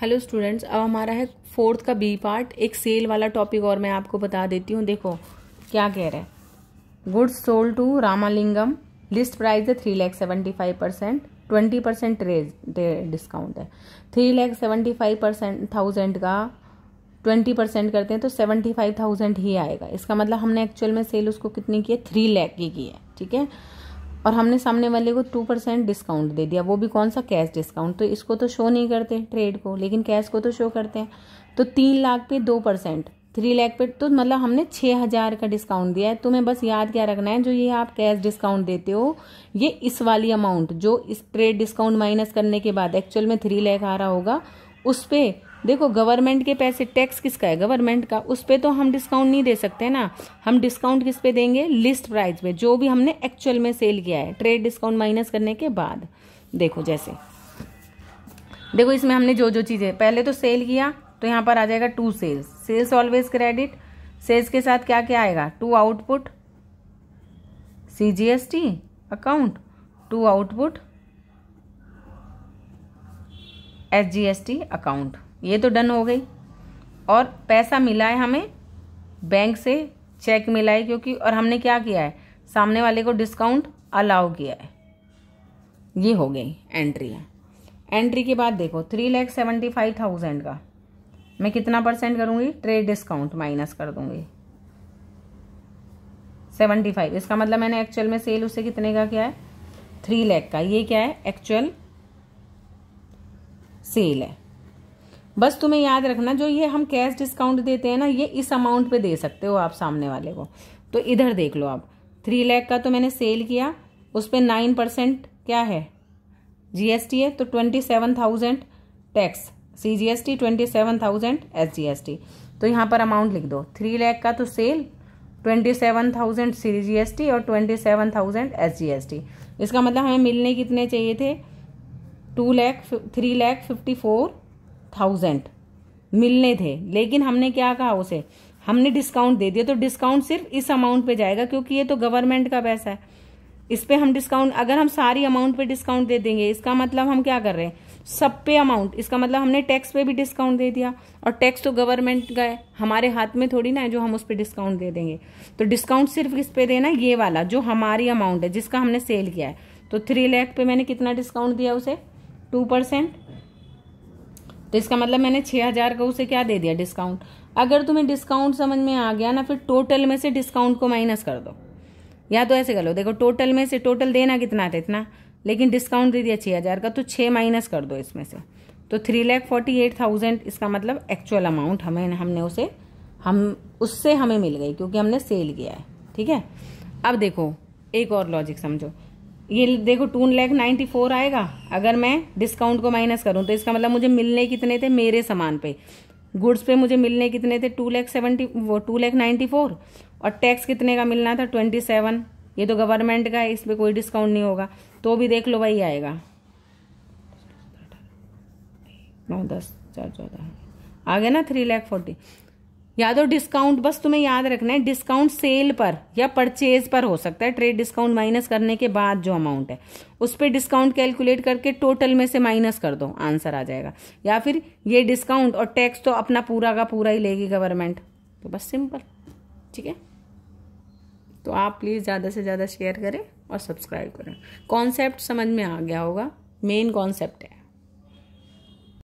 hello students अब हमारा है फोर्थ का बी पार्ट एक सेल वाला टॉपिक और मैं आपको बता देती हूँ देखो क्या कह रहे हैं goods sold to Ramalingam list price है three lakh seventy five percent twenty percent rate discount है three lakh seventy five percent thousand का ट्वेंटी परसेंट करते हैं तो सेवेंटी फाइव थाउजेंड ही आएगा इसका मतलब हमने एक्चुअल में सेल उसको कितनी की है थ्री लैख की की है ठीक है और हमने सामने वाले को टू परसेंट डिस्काउंट दे दिया वो भी कौन सा कैश डिस्काउंट तो इसको तो शो नहीं करते ट्रेड को लेकिन कैश को तो शो करते हैं तो तीन लाख पे दो परसेंट थ्री लाख पे तो मतलब हमने छः हज़ार का डिस्काउंट दिया है तुम्हें बस याद क्या रखना है जो ये आप कैश डिस्काउंट देते हो ये इस वाली अमाउंट जो इस ट्रेड डिस्काउंट माइनस करने के बाद एक्चुअल में थ्री लाख आ रहा होगा उस पर देखो गवर्नमेंट के पैसे टैक्स किसका है गवर्नमेंट का उस पर तो हम डिस्काउंट नहीं दे सकते ना हम डिस्काउंट किस पे देंगे लिस्ट प्राइस पे जो भी हमने एक्चुअल में सेल किया है ट्रेड डिस्काउंट माइनस करने के बाद देखो जैसे देखो इसमें हमने जो जो चीज़ें पहले तो सेल किया तो यहाँ पर आ जाएगा to sales sales always credit sales के साथ क्या क्या आएगा to output C G S T account to output S G S T account ये तो डन हो गई और पैसा मिला है हमें बैंक से चेक मिला है क्योंकि और हमने क्या किया है सामने वाले को डिस्काउंट अलाउ किया है ये हो गई एंट्री है एंट्री के बाद देखो three lakh seventy five thousand का मैं कितना परसेंट करूँगी ट्रेड डिस्काउंट माइनस कर दूँगी सेवेंटी फाइव इसका मतलब मैंने एक्चुअल में सेल उसे कितने का किया है थ्री लैख का ये क्या है एक्चुअल सेल है बस तुम्हें याद रखना जो ये हम कैश डिस्काउंट देते हैं ना ये इस अमाउंट पे दे सकते हो आप सामने वाले को तो इधर देख लो आप थ्री लैख का तो मैंने सेल किया उस पर नाइन परसेंट क्या है जीएसटी है तो twenty seven thousand tax C G S T twenty seven thousand S G S T तो यहाँ पर अमाउंट लिख दो थ्री लैख का तो sale twenty seven thousand C G S T और twenty seven thousand S G S T इसका मतलब हमें मिलने कितने चाहिए थे two lakh three lakh fifty four thousand मिलने थे लेकिन हमने क्या कहा उसे हमने डिस्काउंट दे दिया तो डिस्काउंट सिर्फ इस अमाउंट पे जाएगा क्योंकि ये तो गवर्नमेंट का पैसा है इस पे हम डिस्काउंट अगर हम सारी अमाउंट पे डिस्काउंट दे देंगे इसका मतलब हम क्या कर रहे हैं सब पे अमाउंट इसका मतलब हमने टैक्स पे भी डिस्काउंट दे दिया और टैक्स तो गवर्नमेंट का है हमारे हाथ में थोड़ी ना है जो हम उस पर डिस्काउंट दे देंगे तो डिस्काउंट सिर्फ इस पे देना ये वाला जो हमारी अमाउंट है जिसका हमने सेल किया है तो थ्री लैख पे मैंने कितना डिस्काउंट दिया उसे टू परसेंट तो इसका मतलब मैंने छः हज़ार का उसे क्या दे दिया डिस्काउंट अगर तुम्हें डिस्काउंट समझ में आ गया ना फिर टोटल में से डिस्काउंट को माइनस कर दो या तो ऐसे कर लो देखो टोटल में से टोटल देना कितना था इतना लेकिन डिस्काउंट दे दिया छः हज़ार का तो छः माइनस कर दो इसमें से तो three lakh forty eight thousand इसका मतलब एक्चुअल अमाउंट हमें हमने उसे हम उससे हमें मिल गई क्योंकि हमने सेल किया है ठीक है अब देखो एक और लॉजिक समझो ये देखो टू लैख नाइन्टी फोर आएगा अगर मैं डिस्काउंट को माइनस करूँ तो इसका मतलब मुझे मिलने कितने थे मेरे सामान पे गुड्स पे मुझे मिलने कितने थे टू लैख सेवेंटी वो टू लैख नाइन्टी फोर और टैक्स कितने का मिलना था ट्वेंटी सेवन ये तो गवर्नमेंट का है इस पर कोई डिस्काउंट नहीं होगा तो भी देख लो वही आएगा नौ दस चार चौदह आ गया ना थ्री लैख फोर्टी या तो डिस्काउंट बस तुम्हें याद रखना है डिस्काउंट सेल पर या परचेज पर हो सकता है ट्रेड डिस्काउंट माइनस करने के बाद जो अमाउंट है उस पर डिस्काउंट कैलकुलेट करके टोटल में से माइनस कर दो आंसर आ जाएगा या फिर ये डिस्काउंट और टैक्स तो अपना पूरा का पूरा ही लेगी गवर्नमेंट तो बस सिंपल ठीक है तो आप प्लीज़ ज़्यादा से ज़्यादा शेयर करें और सब्सक्राइब करें कॉन्सेप्ट समझ में आ गया होगा मेन कॉन्सेप्ट है